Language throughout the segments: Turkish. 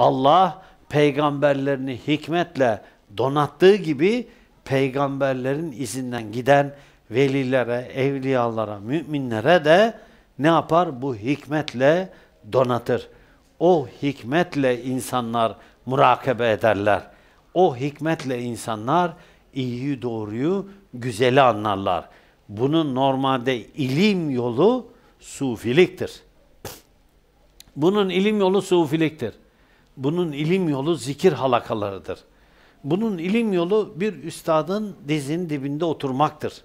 Allah peygamberlerini hikmetle donattığı gibi peygamberlerin izinden giden velilere, evliyalara, müminlere de ne yapar? Bu hikmetle donatır. O hikmetle insanlar murakabe ederler. O hikmetle insanlar iyiyi, doğruyu, güzeli anlarlar. Bunun normalde ilim yolu sufiliktir. Bunun ilim yolu sufiliktir. Bunun ilim yolu zikir halakalarıdır. Bunun ilim yolu bir üstadın dizinin dibinde oturmaktır.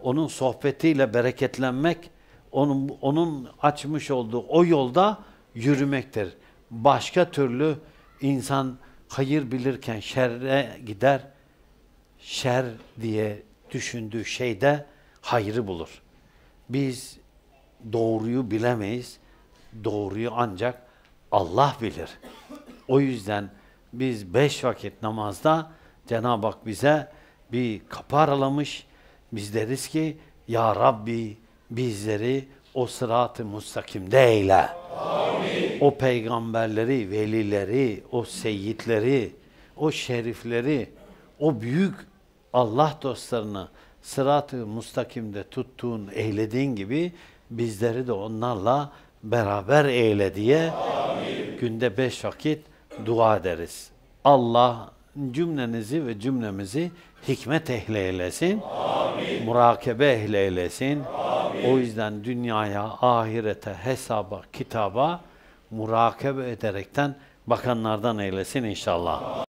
Onun sohbetiyle bereketlenmek, onun, onun açmış olduğu o yolda yürümektir. Başka türlü insan hayır bilirken şerre gider, şer diye düşündüğü şeyde hayrı bulur. Biz doğruyu bilemeyiz, doğruyu ancak Allah bilir. O yüzden biz beş vakit namazda Cenab-ı Hak bize bir kapı aralamış. Biz deriz ki Ya Rabbi bizleri o sırat-ı mustakimde eyle. Amin. O peygamberleri, velileri, o seyitleri, o şerifleri, o büyük Allah dostlarını sırat-ı mustakimde tuttuğun, eylediğin gibi bizleri de onlarla beraber eyle diye Amin. günde beş vakit dua ederiz. Allah cümlenizi ve cümlemizi hikmet ehli eylesin. Amin. Murakabe ehli eylesin. Amin. O yüzden dünyaya, ahirete, hesaba, kitaba murakabe ederekten bakanlardan eylesin inşallah.